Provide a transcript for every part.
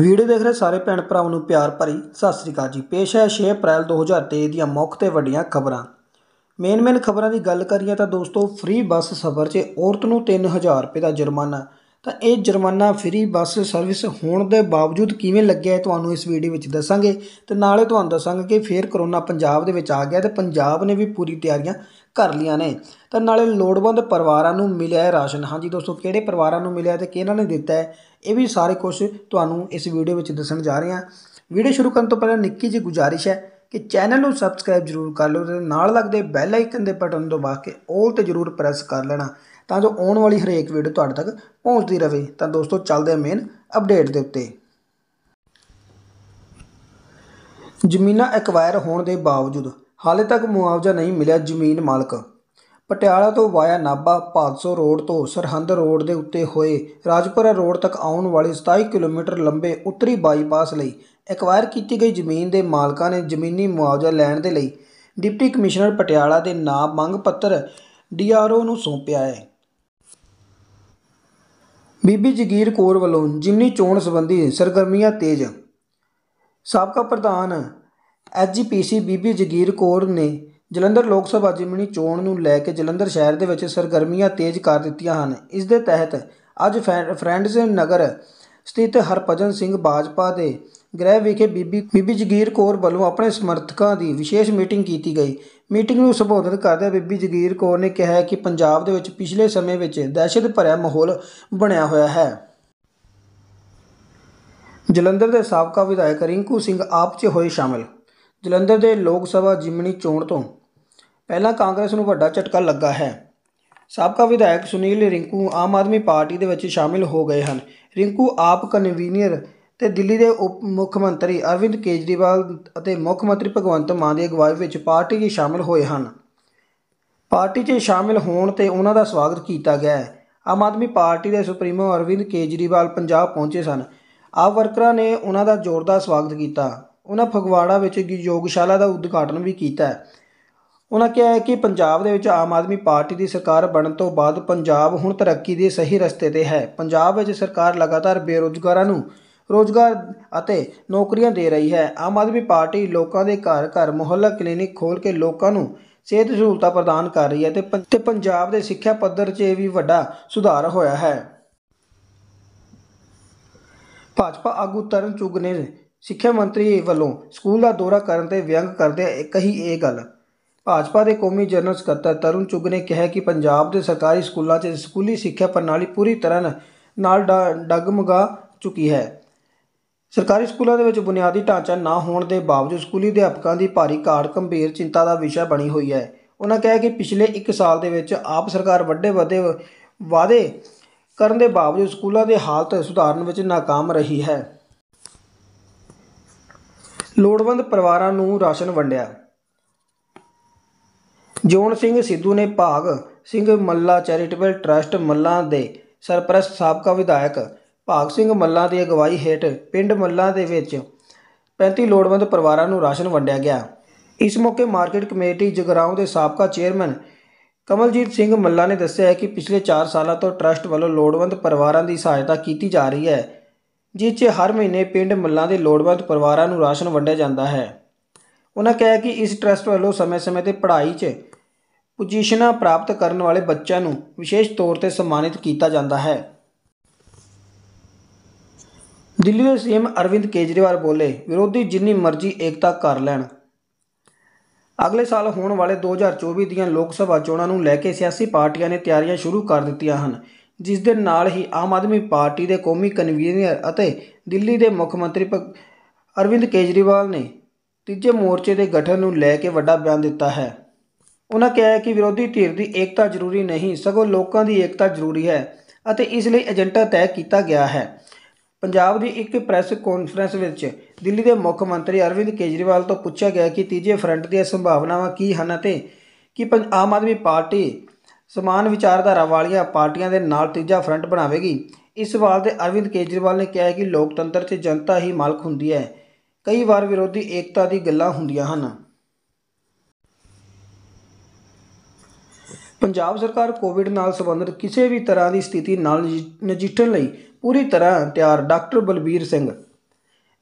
video ਦੇਖ ਰਹੇ ਸਾਰੇ ਭੈਣ ਭਰਾਵਾਂ ਨੂੰ ਪਿਆਰ ਭਰੀ ਸਤਿ ਸ੍ਰੀ ਅਕਾਲ ਜੀ ਪੇਸ਼ ਹੈ 6 ਅਪ੍ਰੈਲ 2023 ਦੀਆਂ ਮੁੱਖ ਤੇ ਵੱਡੀਆਂ ਖਬਰਾਂ ਮੇਨ ਮੇਨ ਖਬਰਾਂ ਦੀ ਗੱਲ ਕਰੀਏ ਤਾਂ ਦੋਸਤੋ ਫ੍ਰੀ ਬੱਸ ਸਫ਼ਰ 'ਚ ਔਰਤ ਨੂੰ 3000 ਰੁਪਏ ਦਾ ਜੁਰਮਾਨਾ ਤਾਂ ਇਹ ਜੁਰਮਾਨਾ ਫ੍ਰੀ ਬੱਸ ਸਰਵਿਸ ਹੋਣ ਦੇ ਬਾਵਜੂਦ ਕਿਵੇਂ ਲੱਗਿਆ ਹੈ ਤੁਹਾਨੂੰ ਇਸ ਵੀਡੀਓ ਵਿੱਚ ਦੱਸਾਂਗੇ ਤੇ ਨਾਲੇ ਤੁਹਾਨੂੰ ਦੱਸਾਂਗੇ ਕਿ ਫੇਰ ਕਰੋਨਾ ਪੰਜਾਬ ਦੇ ਵਿੱਚ ਆ ਗਿਆ ਤੇ ਪੰਜਾਬ ਨੇ ਵੀ ਪੂਰੀ ਤਿਆਰੀਆਂ ਕਰ ਲਈਆਂ ਨੇ ਤਾਂ ਨਾਲੇ ਲੋੜਵੰਦ ਪਰਿਵਾਰਾਂ ਨੂੰ ਮਿਲਿਆ ਹੈ ਰਾਸ਼ਨ ਹਾਂਜੀ ਦੋਸਤੋ ਕਿਹੜੇ ਪਰਿਵਾਰਾਂ ਨੂੰ ਮਿਲਿਆ ਤੇ ਕਿਹਨਾਂ ਨੇ ਦਿੱਤਾ ਹੈ ਇਹ ਵੀ ਸਾਰੇ ਕੁਝ ਤੁਹਾਨੂੰ ਇਸ ਵੀਡੀਓ ਵਿੱਚ ਦੱਸਣ ਜਾ ਰਹੇ ਹਾਂ ਵੀਡੀਓ ਸ਼ੁਰੂ ਕਰਨ ਤੋਂ ਪਹਿਲਾਂ ਨਿੱਕੀ ਜਿਹੀ ਗੁਜ਼ਾਰਿਸ਼ ਹੈ ਕਿ ਚੈਨਲ ਨੂੰ ਸਬਸਕ੍ਰਾਈਬ ਜ਼ਰੂਰ ਕਰ ਲਓ ਤੇ ਨਾਲ ਲੱਗਦੇ ਬੈਲ ਆਈਕਨ ਦੇ ਬਟਨ ਤੋਂ ਬਾਅਦ ਕੇ 올 ਤੇ ਜ਼ਰੂਰ ਪ੍ਰੈਸ ਕਰ ਲੈਣਾ ਤਾਂ ਜੋ ਆਉਣ ਵਾਲੀ ਹਰੇਕ ਵੀਡੀਓ ਤੁਹਾਡੇ ਤੱਕ ਪਹੁੰਚਦੀ ਰਹੇ ਤਾਂ ਦੋਸਤੋ ਚੱਲਦੇ ਹਾਂ ਮੇਨ ਅਪਡੇਟ ਦੇ ਉੱਤੇ ਜ਼ਮੀਨਾਂ ਐਕਵਾਇਰ ਹੋਣ ਦੇ ਬਾਵਜੂਦ ਹਾਲੇ ਤੱਕ ਮੁਆਵਜ਼ਾ ਨਹੀਂ ਮਿਲਿਆ ਜ਼ਮੀਨ ਮਾਲਕ ਪਟਿਆਲਾ ਤੋਂ ਵਾਇਆ ਨਾਬਾ ਭਾਦਸੋ ਰੋਡ ਤੋਂ ਸਰਹੰਦ ਰੋਡ ਦੇ ਉੱਤੇ ਹੋਏ ਰਾਜਪੁਰਾ ਰੋਡ ਤੱਕ ਆਉਣ ਵਾਲੇ 27 ਕਿਲੋਮੀਟਰ ਲੰਬੇ ਉੱਤਰੀ ਬਾਈਪਾਸ ਲਈ ਐਕਵਾਇਰ ਕੀਤੀ ਗਈ ਜ਼ਮੀਨ ਦੇ ਮਾਲਕਾਂ ਨੇ ਜ਼ਮੀਨੀ ਮੁਆਵਜ਼ਾ ਲੈਣ ਦੇ ਲਈ ਡਿਪਟੀ ਕਮਿਸ਼ਨਰ ਪਟਿਆਲਾ ਦੇ ਨਾਮ ਮੰਗ ਪੱਤਰ ਡੀਆਰਓ ਨੂੰ ਸੌਂਪਿਆ ਹੈ ਬੀਬੀ ਜਗੀਰ ਕੌਰ ਵੱਲੋਂ ਜਿਮਨੀ ਚੋਣ ਸੰਬੰਧੀ ਸਰਗਰਮੀਆਂ ਤੇਜ਼ ਸਾਬਕਾ ਪ੍ਰਧਾਨ ਐਜੀਪੀਸੀ ਬੀਬੀ ਜਗੀਰ ਕੌਰ ਨੇ ਜਲੰਧਰ ਲੋਕ ਸਭਾ ਜਿਮਣੀ ਚੋਣ ਨੂੰ ਲੈ ਕੇ ਜਲੰਧਰ ਸ਼ਹਿਰ ਦੇ ਵਿੱਚ ਸਰਗਰਮੀਆਂ ਤੇਜ਼ ਕਰ ਦਿੱਤੀਆਂ ਹਨ ਇਸ ਦੇ ਤਹਿਤ ਅੱਜ ਫਰੈਂਡਸ ਨਗਰ ਸਥਿਤ ਹਰਪਜਨ ਸਿੰਘ ਬਾਜਪਾ ਦੇ ਗ੍ਰਹਿ ਵਿਖੇ ਬੀਬੀ ਬੀਬੀ ਜਗੀਰ ਕੌਰ ਵੱਲੋਂ ਆਪਣੇ ਸਮਰਥਕਾਂ ਦੀ ਵਿਸ਼ੇਸ਼ ਮੀਟਿੰਗ ਕੀਤੀ ਗਈ ਮੀਟਿੰਗ ਨੂੰ ਸੰਬੋਧਨ ਕਰਦਿਆਂ ਬੀਬੀ ਜਗੀਰ ਕੌਰ ਨੇ ਕਿਹਾ ਕਿ ਪੰਜਾਬ ਦੇ ਵਿੱਚ ਪਿਛਲੇ ਸਮੇਂ ਵਿੱਚ ਦਹਿਸ਼ਤ ਭਰਿਆ ਮਾਹੌਲ ਬਣਿਆ ਹੋਇਆ ਹੈ ਜਲੰਧਰ ਦੇ ਸਾਬਕਾ ਵਿਧਾਇਕ ਰਿੰਕੂ ਸਿੰਘ ਆਪ 'ਚ ਹੋਏ ਸ਼ਾਮਲ ਜਲੰਧਰ ਦੇ ਲੋਕ ਸਭਾ ਜਿਮਣੀ ਚੋਣ ਤੋਂ ਪਹਿਲਾਂ ਕਾਂਗਰਸ ਨੂੰ ਵੱਡਾ ਝਟਕਾ ਲੱਗਾ ਹੈ ਸਾਬਕਾ ਵਿਧਾਇਕ ਸੁਨੀਲ ਰਿੰਕੂ ਆਮ ਆਦਮੀ ਪਾਰਟੀ ਦੇ ਵਿੱਚ ਸ਼ਾਮਿਲ ਹੋ ਗਏ ਹਨ ਰਿੰਕੂ ਆਪ ਕਨਵੀਨੀਅਰ ਤੇ ਦਿੱਲੀ ਦੇ ਉਪ ਮੁੱਖ ਮੰਤਰੀ ਅਰਵਿੰਦ ਕੇਜਰੀਵਾਲ ਅਤੇ ਮੁੱਖ ਮੰਤਰੀ ਭਗਵੰਤ ਮਾਨ ਦੀ ਅਗਵਾਈ ਵਿੱਚ ਪਾਰਟੀ 'ਚ ਸ਼ਾਮਿਲ ਹੋਏ ਹਨ ਪਾਰਟੀ 'ਚ ਸ਼ਾਮਿਲ ਹੋਣ ਤੇ ਉਹਨਾਂ ਦਾ ਸਵਾਗਤ ਕੀਤਾ ਗਿਆ ਆਮ ਆਦਮੀ ਪਾਰਟੀ ਦੇ ਸੁਪਰੀਮੋ ਅਰਵਿੰਦ ਕੇਜਰੀਵਾਲ ਪੰਜਾਬ ਪਹੁੰਚੇ ਸਨ ਆਪ ਵਰਕਰਾਂ ਨੇ ਉਹਨਾਂ ਦਾ ਜ਼ੋਰਦਾਰ ਸਵਾਗਤ ਕੀਤਾ ਉਹਨਾਂ ਫਗਵਾੜਾ ਵਿੱਚ ਯੋਗਸ਼ਾਲਾ ਦਾ ਉਦਘਾਟਨ ਵੀ ਕੀਤਾ ਉਹਨਾਂ ਕਿਹਾ ਹੈ ਕਿ ਪੰਜਾਬ ਦੇ ਵਿੱਚ ਆਮ ਆਦਮੀ ਪਾਰਟੀ ਦੀ ਸਰਕਾਰ ਬਣਨ ਤੋਂ ਬਾਅਦ ਪੰਜਾਬ ਹੁਣ ਤਰੱਕੀ ਦੇ ਸਹੀ ਰਸਤੇ ਤੇ ਹੈ ਪੰਜਾਬ ਵਿੱਚ ਸਰਕਾਰ ਲਗਾਤਾਰ ਬੇਰੋਜ਼ਗਾਰਾਂ ਨੂੰ ਰੋਜ਼ਗਾਰ ਅਤੇ ਨੌਕਰੀਆਂ ਦੇ ਰਹੀ ਹੈ ਆਮ ਆਦਮੀ ਪਾਰਟੀ ਲੋਕਾਂ ਦੇ ਘਰ ਘਰ ਮੁਹੱਲਾ ਕਲੀਨਿਕ ਖੋਲ ਕੇ ਲੋਕਾਂ ਨੂੰ ਸਿਹਤ ਸਹੂਲਤਾਂ ਪ੍ਰਦਾਨ ਕਰ ਰਹੀ ਹੈ ਤੇ ਪੰਜਾਬ ਦੇ ਸਿੱਖਿਆ ਪੱਧਰ 'ਚ ਵੀ ਵੱਡਾ ਸੁਧਾਰ ਹੋਇਆ ਹੈ ਭਾਜਪਾ ਆਗੂ ਤਰਨ ਚੁਗ ਨੇ ਸਿੱਖਿਆ ਮੰਤਰੀ ਵੱਲੋਂ ਸਕੂਲ ਦਾ ਦੌਰਾ ਕਰਨ ਤੇ ਵਿਅੰਗ ਕਰਦੇ ਕਹੀ ਇਹ ਗੱਲ ਭਾਜਪਾ ਦੇ ਕੌਮੀ ਜਨਰਲ ਸਕੱਤਰ ਤਰੁਣ ਚੁੱਗ ਨੇ ਕਿਹਾ ਕਿ ਪੰਜਾਬ ਦੇ ਸਰਕਾਰੀ ਸਕੂਲਾਂ 'ਚ ਸਕੂਲੀ ਸਿੱਖਿਆ ਪ੍ਰਣਾਲੀ ਪੂਰੀ ਤਰ੍ਹਾਂ ਨਾਲ ਡਗਮਗਾ ਚੁੱਕੀ ਹੈ ਸਰਕਾਰੀ ਸਕੂਲਾਂ ਦੇ ਵਿੱਚ ਬੁਨਿਆਦੀ ਢਾਂਚਾ ਨਾ ਹੋਣ ਦੇ ਬਾਵਜੂਦ ਸਕੂਲੀ ਅਧਿਆਪਕਾਂ ਦੀ ਭਾਰੀ ਘਾਟ ਗੰਭੀਰ ਚਿੰਤਾ ਦਾ ਵਿਸ਼ਾ ਬਣੀ ਹੋਈ ਹੈ ਉਹਨਾਂ ਕਿਹਾ ਕਿ ਪਿਛਲੇ 1 ਸਾਲ ਦੇ ਵਿੱਚ ਆਪ ਸਰਕਾਰ ਵੱਡੇ ਵੱਡੇ ਵਾਅਦੇ ਕਰਨ ਦੇ ਬਾਵਜੂਦ ਸਕੂਲਾਂ ਦੇ ਹਾਲਤ ਸੁਧਾਰਨ ਵਿੱਚ ناکਾਮ ਰਹੀ ਹੈ ਲੋੜਵੰਦ ਪਰਿਵਾਰਾਂ ਨੂੰ ਰਾਸ਼ਨ ਵੰਡਿਆ ਜੋਨ ਸਿੰਘ ਸਿੱਧੂ ਨੇ ਭਾਗ ਸਿੰਘ ਮੱਲਾ ਚੈਰੀਟੇਬਲ ਟਰਸਟ ਮੱਲਾ ਦੇ ਸਰਪ੍ਰਸਤ ਸਾਬਕਾ ਵਿਧਾਇਕ ਭਾਗ ਸਿੰਘ ਮੱਲਾ ਦੀ ਅਗਵਾਈ ਹੇਠ ਪਿੰਡ ਮੱਲਾ ਦੇ ਵਿੱਚ 35 ਲੋੜਵੰਦ ਪਰਿਵਾਰਾਂ ਨੂੰ ਰਾਸ਼ਨ ਵੰਡਿਆ ਗਿਆ ਇਸ ਮੌਕੇ ਮਾਰਕੀਟ ਕਮੇਟੀ ਜਗਰਾਉਂ ਦੇ ਸਾਬਕਾ ਚੇਅਰਮੈਨ ਕਮਲਜੀਤ ਸਿੰਘ ਮੱਲਾ ਨੇ ਦੱਸਿਆ ਕਿ ਪਿਛਲੇ 4 ਸਾਲਾਂ ਤੋਂ ਟਰਸਟ ਵੱਲੋਂ ਲੋੜਵੰਦ ਪਰਿਵਾਰਾਂ ਦੀ ਸਹਾਇਤਾ ਕੀਤੀ ਜਾ ਰਹੀ ਹੈ ਜਿਸ 'ਚ ਹਰ ਮਹੀਨੇ ਪਿੰਡ ਮੱਲਾ ਦੇ ਲੋੜਵੰਦ ਪਰਿਵਾਰਾਂ ਨੂੰ ਰਾਸ਼ਨ ਵੰਡਿਆ ਜਾਂਦਾ ਹੈ ਉਹਨਾਂ ਕਿਹਾ ਕਿ ਇਸ ਟਰਸਟ ਵੱਲੋਂ ਸਮੇਂ-ਸਮੇਂ ਤੇ ਪੜ੍ਹਾਈ 'ਚ ਪੋਜੀਸ਼ਨਾਂ ਪ੍ਰਾਪਤ ਕਰਨ ਵਾਲੇ ਬੱਚਿਆਂ ਨੂੰ ਵਿਸ਼ੇਸ਼ ਤੌਰ ਤੇ ਸਨਮਾਨਿਤ ਕੀਤਾ ਜਾਂਦਾ ਹੈ ਦਿੱਲੀ ਦੇ ਸੀਐਮ ਅਰਵਿੰਦ ਕੇਜਰੀਵਾਲ ਬੋਲੇ ਵਿਰੋਧੀ ਜਿੰਨੀ ਮਰਜ਼ੀ ਏਕਤਾ ਕਰ ਲੈਣ ਅਗਲੇ ਸਾਲ ਹੋਣ ਵਾਲੇ 2024 ਦੀਆਂ ਲੋਕ ਸਭਾ ਚੋਣਾਂ ਨੂੰ ਲੈ ਕੇ ਸਿਆਸੀ ਪਾਰਟੀਆਂ ਨੇ ਤਿਆਰੀਆਂ ਸ਼ੁਰੂ ਕਰ ਦਿੱਤੀਆਂ ਹਨ ਜਿਸ ਦੇ ਨਾਲ ਹੀ ਆਮ ਆਦਮੀ ਪਾਰਟੀ ਦੇ ਕੌਮੀ ਕਨਵੀਨਰ ਅਤੇ ਦਿੱਲੀ ਦੇ ਮੁੱਖ ਮੰਤਰੀ ਅਰਵਿੰਦ ਕੇਜਰੀਵਾਲ ਨੇ ਤੀਜੇ ਮੋਰਚੇ ਦੇ ਗਠਨ ਨੂੰ ਲੈ ਕੇ ਵੱਡਾ ਬਿਆਨ ਦਿੱਤਾ ਹੈ ਉਹਨਾਂ ਕਿਹਾ ਹੈ ਕਿ ਵਿਰੋਧੀ ਧਿਰ ਦੀ ਏਕਤਾ ਜ਼ਰੂਰੀ ਨਹੀਂ ਸਗੋਂ ਲੋਕਾਂ ਦੀ ਏਕਤਾ ਜ਼ਰੂਰੀ ਹੈ ਅਤੇ ਇਸ ਲਈ ਏਜੰਡਾ ਤੈਅ ਕੀਤਾ ਗਿਆ ਹੈ ਪੰਜਾਬ ਦੀ ਇੱਕ ਪ੍ਰੈਸ ਕਾਨਫਰੰਸ ਵਿੱਚ ਦਿੱਲੀ ਦੇ ਮੁੱਖ ਮੰਤਰੀ ਅਰਵਿੰਦ ਕੇਜਰੀਵਾਲ ਤੋਂ ਪੁੱਛਿਆ ਗਿਆ ਕਿ ਤੀਜੇ ਫਰੰਟ ਦੀਆਂ ਸੰਭਾਵਨਾਵਾਂ ਕੀ ਹਨ ਅਤੇ ਕਿ ਆਮ ਆਦਮੀ ਪਾਰਟੀ ਸਮਾਨ ਵਿਚਾਰਧਾਰਾ ਵਾਲੀਆਂ ਪਾਰਟੀਆਂ ਦੇ ਨਾਲ ਤੀਜਾ ਫਰੰਟ ਬਣਾਵੇਗੀ ਇਸ ਸਵਾਲ ਤੇ ਅਰਵਿੰਦ ਕੇਜਰੀਵਾਲ ਨੇ ਕਿਹਾ ਕਿ ਲੋਕਤੰਤਰ 'ਚ ਜਨਤਾ ਹੀ ਮਾਲਕ ਹੁੰਦੀ ਹੈ ਕਈ ਵਾਰ ਵਿਰੋਧੀ ਏਕਤਾ ਦੀ ਗੱਲਾਂ ਹੁੰਦੀਆਂ ਹਨ ਪੰਜਾਬ ਸਰਕਾਰ ਕੋਵਿਡ ਨਾਲ ਸੰਬੰਧਿਤ ਕਿਸੇ ਵੀ ਤਰ੍ਹਾਂ ਦੀ ਸਥਿਤੀ ਨਾਲ ਨਜਿੱਠਣ ਲਈ ਪੂਰੀ ਤਰ੍ਹਾਂ ਤਿਆਰ ਡਾਕਟਰ ਬਲਬੀਰ ਸਿੰਘ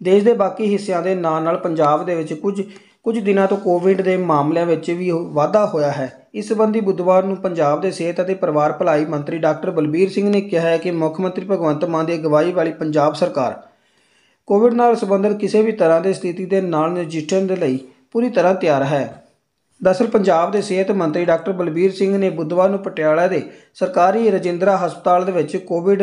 ਦੇਸ਼ ਦੇ ਬਾਕੀ ਹਿੱਸਿਆਂ ਦੇ ਨਾਲ ਨਾਲ ਪੰਜਾਬ ਦੇ ਵਿੱਚ ਕੁਝ ਕੁਝ ਦਿਨਾਂ ਤੋਂ ਕੋਵਿਡ ਦੇ ਮਾਮਲਿਆਂ ਵਿੱਚ ਵੀ ਵਾਧਾ ਹੋਇਆ ਹੈ ਇਸ ਸੰਬੰਧੀ ਬੁੱਧਵਾਰ ਨੂੰ ਪੰਜਾਬ ਦੇ ਸਿਹਤ ਅਤੇ ਪਰਿਵਾਰ ਭਲਾਈ ਮੰਤਰੀ ਡਾਕਟਰ ਬਲਬੀਰ ਸਿੰਘ ਨੇ ਕਿਹਾ ਹੈ ਕਿ ਮੁੱਖ ਮੰਤਰੀ ਭਗਵੰਤ ਮਾਨ ਦੀ ਅਗਵਾਈ ਵਾਲੀ ਪੰਜਾਬ ਸਰਕਾਰ ਕੋਵਿਡ ਨਾਲ ਸੰਬੰਧਿਤ ਕਿਸੇ ਵੀ ਤਰ੍ਹਾਂ ਦੀ ਸਥਿਤੀ ਦੇ ਨਾਲ ਨਜਿੱਠਣ ਦੇ ਲਈ ਪੂਰੀ ਤਰ੍ਹਾਂ ਤਿਆਰ ਹੈ ਦਰਅਸਲ ਪੰਜਾਬ ਦੇ ਸਿਹਤ ਮੰਤਰੀ ਡਾਕਟਰ ਬਲਬੀਰ ਸਿੰਘ ਨੇ ਬੁੱਧਵਾਰ ਨੂੰ ਪਟਿਆਲਾ ਦੇ ਸਰਕਾਰੀ ਰਜਿੰਦਰਾ ਹਸਪਤਾਲ ਦੇ ਵਿੱਚ ਕੋਵਿਡ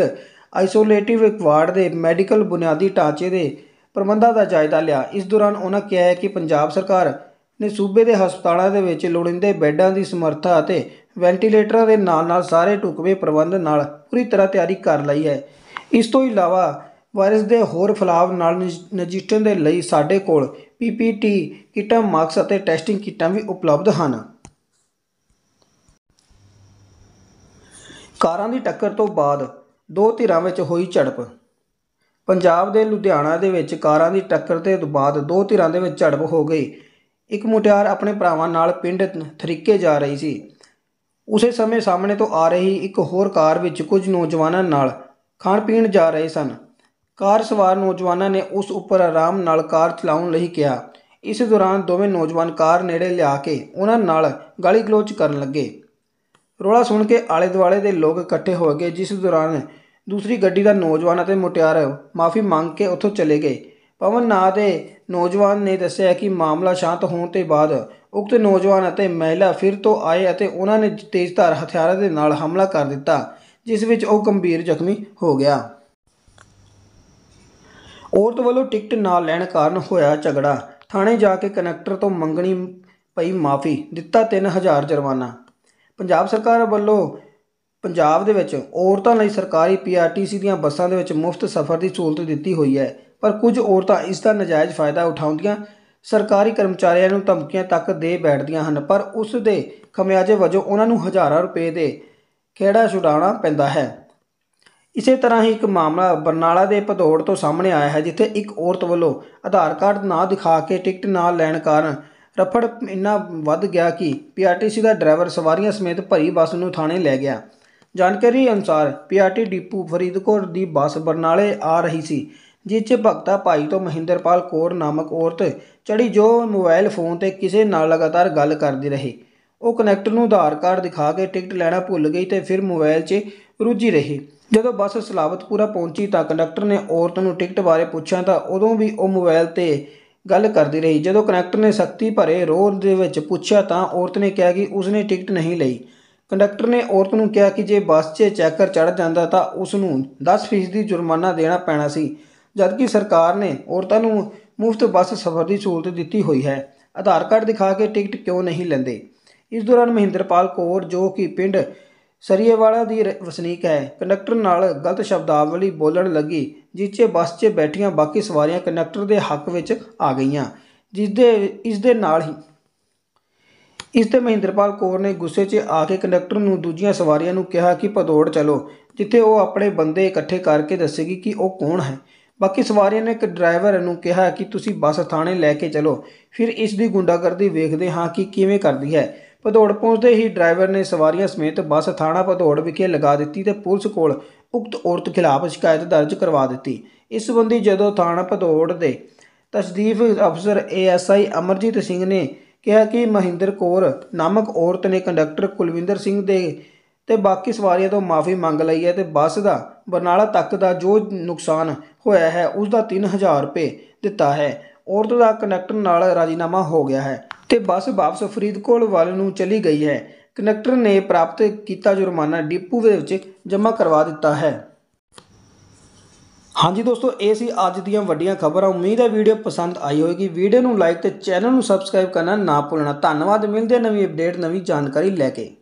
ਆਈਸੋਲੇਟਿਵ ਵਾਰਡ ਦੇ ਮੈਡੀਕਲ ਬੁਨਿਆਦੀ ਢਾਂਚੇ ਦੇ ਪ੍ਰਬੰਧਾਂ ਦਾ ਜਾਇਜ਼ਾ ਲਿਆ ਇਸ ਦੌਰਾਨ ਉਹਨਾਂ ਕਿਹਾ ਹੈ ਕਿ ਪੰਜਾਬ ਸਰਕਾਰ ਨੇ ਸੂਬੇ ਦੇ ਹਸਪਤਾਲਾਂ ਦੇ ਵਿੱਚ ਲੋੜੀਂਦੇ ਬੈੱਡਾਂ ਦੀ ਸਮਰੱਥਾ ਅਤੇ ਵੈਂਟੀਲੇਟਰਾਂ ਦੇ ਨਾਲ-ਨਾਲ ਸਾਰੇ ਢੁਕਵੇਂ ਪ੍ਰਬੰਧ ਨਾਲ ਪੂਰੀ ਤਰ੍ਹਾਂ ਤਿਆਰੀ ਕਰ ਲਈ ਹੈ ਇਸ ਤੋਂ ਇਲਾਵਾ ਵਾਇਰਸ ਦੇ ਹੋਰ ਫਲਾਵ ਨਾਲ ਨਜਿੱਠਣ ਦੇ ਲਈ ਸਾਡੇ ਕੋਲ ਪੀਪੀਟੀ ਕਿਟਾਂ ਮਾਸਕ ਅਤੇ ਟੈਸਟਿੰਗ ਕਿਟਾਂ ਵੀ ਉਪਲਬਧ ਹਨ ਕਾਰਾਂ ਦੀ ਟੱਕਰ ਤੋਂ ਬਾਅਦ ਦੋ ਧਿਰਾਂ ਵਿੱਚ ਹੋਈ ਝੜਪ ਪੰਜਾਬ ਦੇ ਲੁਧਿਆਣਾ ਦੇ ਵਿੱਚ ਕਾਰਾਂ ਦੀ ਟੱਕਰ ਤੇ ਬਾਅਦ ਦੋ ਧਿਰਾਂ ਦੇ ਵਿੱਚ ਝੜਪ ਹੋ ਗਈ ਇੱਕ ਮੁਟਿਆਰ ਆਪਣੇ ਭਰਾਵਾਂ ਨਾਲ ਪਿੰਡ ਥਰੀਕੇ ਜਾ ਰਹੀ ਸੀ ਉਸੇ ਸਮੇਂ ਸਾਹਮਣੇ ਤੋਂ ਆ ਰਹੀ ਇੱਕ ਹੋਰ ਕਾਰ ਵਿੱਚ ਕੁਝ ਨੌਜਵਾਨਾਂ ਨਾਲ ਖਾਣ ਪੀਣ ਜਾ ਰਹੇ ਸਨ ਕਾਰ ਸਵਾਰ ਨੌਜਵਾਨਾਂ ਨੇ ਉਸ ਉੱਪਰ ਆਰਾਮ ਨਾਲ ਕਾਰ ਚਲਾਉਣ ਲਈ ਕਿਹਾ ਇਸ ਦੌਰਾਨ ਦੋਵੇਂ ਨੌਜਵਾਨ ਕਾਰ ਨੇੜੇ ਲਿਆ ਕੇ ਉਹਨਾਂ ਨਾਲ ਗਾਲੀ ਗਲੋਚ ਕਰਨ ਲੱਗੇ ਰੋਲਾ ਸੁਣ ਕੇ ਆਲੇ ਦੁਆਲੇ ਦੇ ਲੋਕ ਇਕੱਠੇ ਹੋ ਗਏ ਜਿਸ ਦੌਰਾਨ ਦੂਸਰੀ ਗੱਡੀ ਦਾ ਨੌਜਵਾਨ ਅਤੇ ਮੁਟਿਆਰ ਮਾਫੀ ਮੰਗ ਕੇ ਉੱਥੋਂ ਚਲੇ ਗਏ ਪਵਨ ਨਾਂ ਦੇ ਨੌਜਵਾਨ ਨੇ ਦੱਸਿਆ ਕਿ ਮਾਮਲਾ ਸ਼ਾਂਤ ਹੋਣ ਤੋਂ ਬਾਅਦ ਉਕਤ ਨੌਜਵਾਨ ਅਤੇ ਮਹਿਲਾ ਫਿਰ ਤੋਂ ਆਏ ਅਤੇ ਉਹਨਾਂ ਨੇ ਤੇਜ਼ਧਾਰ ਹਥਿਆਰਾਂ ਦੇ ਨਾਲ ਹਮਲਾ ਕਰ ਦਿੱਤਾ ਜਿਸ ਵਿੱਚ ਉਹ ਗੰਭੀਰ ਜ਼ਖਮੀ ਹੋ ਗਿਆ ਔਰਤ ਵੱਲੋਂ ਟਿਕਟ ਨਾ ਲੈਣ ਕਾਰਨ ਹੋਇਆ ਝਗੜਾ ਥਾਣੇ ਜਾ ਕੇ ਕਨੈਕਟਰ ਤੋਂ ਮੰਗਣੀ ਪਈ ਮਾਫੀ ਦਿੱਤਾ 3000 ਜੁਰਮਾਨਾ ਪੰਜਾਬ ਸਰਕਾਰ ਵੱਲੋਂ ਪੰਜਾਬ ਦੇ ਵਿੱਚ ਔਰਤਾਂ ਲਈ ਸਰਕਾਰੀ ਪੀਆਰਟੀਸੀ ਦੀਆਂ ਬੱਸਾਂ ਦੇ ਵਿੱਚ ਮੁਫਤ ਸਫ਼ਰ ਦੀ ਸਹੂਲਤ ਦਿੱਤੀ ਹੋਈ ਹੈ ਪਰ ਕੁਝ ਔਰਤਾਂ ਇਸ ਦਾ ਨਜਾਇਜ਼ ਫਾਇਦਾ ਉਠਾਉਂਦੀਆਂ ਸਰਕਾਰੀ ਕਰਮਚਾਰੀਆਂ ਨੂੰ ਧਮਕੀਆਂ ਤੱਕ ਦੇ ਬੈਠਦੀਆਂ ਹਨ ਪਰ ਉਸ ਦੇ ਖਮਿਆਜੇ ਵਜੋਂ ਉਹਨਾਂ ਨੂੰ ਹਜ਼ਾਰਾਂ ਰੁਪਏ ਦੇ ਖੇੜਾ ਛੁਡਾਉਣਾ ਪੈਂਦਾ ਹੈ ਇਸੇ ਤਰ੍ਹਾਂ ਹੀ ਇੱਕ ਮਾਮਲਾ ਬਰਨਾਲਾ ਦੇ ਪਧੋੜ ਤੋਂ ਸਾਹਮਣੇ ਆਇਆ ਹੈ ਜਿੱਥੇ ਇੱਕ ਔਰਤ ਵੱਲੋਂ ਆਧਾਰ ਕਾਰਡ ਨਾ ਦਿਖਾ ਕੇ ਟਿਕਟ ਨਾ ਲੈਣ ਕਾਰਨ ਰਫੜ ਇੰਨਾ ਵੱਧ ਗਿਆ ਕਿ ਪੀਆਰਟੀਸੀ ਦਾ ਡਰਾਈਵਰ ਸਵਾਰੀਆਂ ਸਮੇਤ ਭਰੀ ਬੱਸ ਨੂੰ ਥਾਣੇ ਲੈ ਗਿਆ ਜਾਣਕਾਰੀ ਅਨੁਸਾਰ ਪੀਆਰਟੀ ਡਿਪੂ ਫਰੀਦਕੋਟ ਦੀ ਬੱਸ ਬਰਨਾਲੇ ਆ ਰਹੀ ਸੀ ਜਿਸ 'ਚ ਭਗਤਾ ਭਾਈ ਤੋਂ ਮਹਿੰਦਰਪਾਲ ਕੋਰ ਨਾਮਕ ਔਰਤ ਚੜੀ ਜੋ ਮੋਬਾਈਲ ਫੋਨ ਤੇ ਕਿਸੇ ਨਾਲ ਲਗਾਤਾਰ ਗੱਲ ਕਰਦੀ ਰਹੀ ਉਹ ਕਨੈਕਟਰ ਨੂੰ ਆਧਾਰ ਕਾਰਡ ਦਿਖਾ ਕੇ ਟਿਕਟ ਲੈਣਾ ਭੁੱਲ ਗਈ ਤੇ ਫਿਰ ਮੋਬਾਈਲ 'ਚ ਰੁੱਝੀ ਰਹੀ ਜਦੋਂ ਬੱਸ ਸਲਾਵਤਪੁਰਾ ਪਹੁੰਚੀ ਤਾਂ ਕੰਡਕਟਰ ਨੇ ਔਰਤ ਨੂੰ ਟਿਕਟ ਬਾਰੇ ਪੁੱਛਿਆ ਤਾਂ ਉਦੋਂ ਵੀ ਉਹ ਮੋਬਾਈਲ ਤੇ ਗੱਲ ਕਰਦੀ ਰਹੀ ਜਦੋਂ ਕੰਡਕਟਰ ਨੇ ਸਖਤੀ ਭਰੇ ਰੋਹ ਦੇ ਵਿੱਚ ਪੁੱਛਿਆ ਤਾਂ ਔਰਤ ਨੇ ਕਿਹਾ ਕਿ ਉਸਨੇ ਟਿਕਟ ਨਹੀਂ ਲਈ ਕੰਡਕਟਰ ਨੇ ਔਰਤ ਨੂੰ ਕਿਹਾ ਕਿ ਜੇ ਬੱਸ 'ਚ ਚੈਕਰ ਚੜ ਜਾਂਦਾ ਤਾਂ ਉਸ ਨੂੰ 10% ਦੀ ਜੁਰਮਾਨਾ ਦੇਣਾ ਪੈਣਾ ਸੀ ਜਦਕਿ ਸਰਕਾਰ ਨੇ ਔਰਤਾਂ ਨੂੰ ਮੁਫਤ ਬੱਸ ਸਫ਼ਰ ਦੀ ਸਹੂਲਤ ਦਿੱਤੀ ਹੋਈ ਹੈ ਆਧਾਰ ਕਾਰਡ ਦਿਖਾ ਕੇ ਟਿਕਟ ਕਿਉਂ ਨਹੀਂ ਲੈਂਦੇ ਇਸ ਦੌਰਾਨ ਮਹਿੰਦਰਪਾਲ ਕੌਰ ਜੋ ਕਿ ਪਿੰਡ ਸਰੀਏਵਾਲਾ ਦੀ ਵਸਨੀਕ ਹੈ ਕੰਡਕਟਰ ਨਾਲ ਗਲਤ ਸ਼ਬਦਾਵਲੀ ਬੋਲਣ ਲੱਗੀ ਜਿੱਚੇ ਬੱਸ 'ਚ ਬੈਠੀਆਂ ਬਾਕੀ ਸਵਾਰੀਆਂ ਕੰਡਕਟਰ ਦੇ ਹੱਕ ਵਿੱਚ ਆ ਗਈਆਂ ਜਿਸ ਦੇ ਇਸ ਦੇ ਨਾਲ ਹੀ ਇਸ ਤੇ ਮਹਿੰਦਰਪਾਲ ਕੌਰ ਨੇ ਗੁੱਸੇ 'ਚ ਆ ਕੇ ਕੰਡਕਟਰ ਨੂੰ ਦੂਜੀਆਂ ਸਵਾਰੀਆਂ ਨੂੰ ਕਿਹਾ ਕਿ ਭਦੋੜ ਚਲੋ ਜਿੱਥੇ ਉਹ ਆਪਣੇ ਬੰਦੇ ਇਕੱਠੇ ਕਰਕੇ ਦੱਸੇਗੀ ਕਿ ਉਹ ਕੌਣ ਹੈ ਬਾਕੀ ਸਵਾਰੀਆਂ ਨੇ ਇੱਕ ਡਰਾਈਵਰ ਨੂੰ ਕਿਹਾ ਕਿ ਤੁਸੀਂ ਬੱਸ ਥਾਣੇ ਲੈ ਕੇ ਚਲੋ ਫਿਰ ਇਸ ਦੀ ਗੁੰਡਾਗਰਦੀ ਵੇਖਦੇ ਹਾਂ ਕਿ ਕਿਵੇਂ ਕਰਦੀ ਹੈ ਭਦੌੜ ਪਹੁੰਚਦੇ ਹੀ ਡਰਾਈਵਰ ਨੇ ਸਵਾਰੀਆਂ ਸਮੇਤ ਬੱਸ ਥਾਣਾ ਭਦੌੜ ਵਿਖੇ ਲਗਾ ਦਿੱਤੀ ਤੇ ਪੁਲਿਸ ਕੋਲ ਉਕਤ ਔਰਤ ਖਿਲਾਫ ਸ਼ਿਕਾਇਤ ਦਰਜ ਕਰਵਾ ਦਿੱਤੀ ਇਸ ਸੰਬੰਧੀ ਜਦੋਂ ਥਾਣਾ ਭਦੌੜ ਦੇ ਤਸਦੀਫ ਅਫਸਰ ਏਐਸਆਈ ਅਮਰਜੀਤ ਸਿੰਘ ਨੇ ਕਿਹਾ ਕਿ ਮਹਿੰਦਰ ਕੌਰ ਨਾਮਕ ਔਰਤ ਨੇ ਕੰਡਕਟਰ ਕੁਲਵਿੰਦਰ ਸਿੰਘ ਦੇ ਤੇ ਬਾਕੀ ਸਵਾਰੀਆਂ ਤੋਂ ਮਾਫੀ ਮੰਗ ਲਈ ਹੈ ਤੇ ਬੱਸ ਦਾ ਬਰਨਾਲਾ ਤੱਕ ਦਾ ਜੋ ਨੁਕਸਾਨ ਹੋਇਆ ਹੈ ਉਸ ਦਾ 3000 ਰੁਪਏ ਦਿੱਤਾ ਹੈ ਔਰਤ ਦਾ ਕੰਡਕਟਰ ਨਾਲ ਰਾਜ਼ੀਨਾਮਾ ਹੋ ਗਿਆ ਹੈ ਤੇ ਬੱਸ ਵਾਪਸ ਫਰੀਦਕੋਟ ਵੱਲ ਨੂੰ ਚਲੀ ਗਈ ਹੈ ਕਨੈਕਟਰ ਨੇ ਪ੍ਰਾਪਤ ਕੀਤਾ ਜੁਰਮਾਨਾ ਡਿਪੂ ਦੇ ਵਿੱਚ ਜਮ੍ਹਾਂ ਕਰਵਾ ਦਿੱਤਾ ਹੈ ਹਾਂਜੀ ਦੋਸਤੋ ਇਹ ਸੀ ਅੱਜ ਦੀਆਂ ਵੱਡੀਆਂ ਖਬਰਾਂ ਉਮੀਦ ਹੈ ਵੀਡੀਓ ਪਸੰਦ ਆਈ ਹੋਵੇਗੀ ਵੀਡੀਓ ਨੂੰ ਲਾਈਕ ਤੇ ਚੈਨਲ ਨੂੰ ਸਬਸਕ੍ਰਾਈਬ ਕਰਨਾ ਨਾ ਭੁੱਲਣਾ ਧੰਨਵਾਦ ਮਿਲਦੇ ਨਵੀਂ ਅਪਡੇਟ ਨਵੀਂ ਜਾਣਕਾਰੀ ਲੈ ਕੇ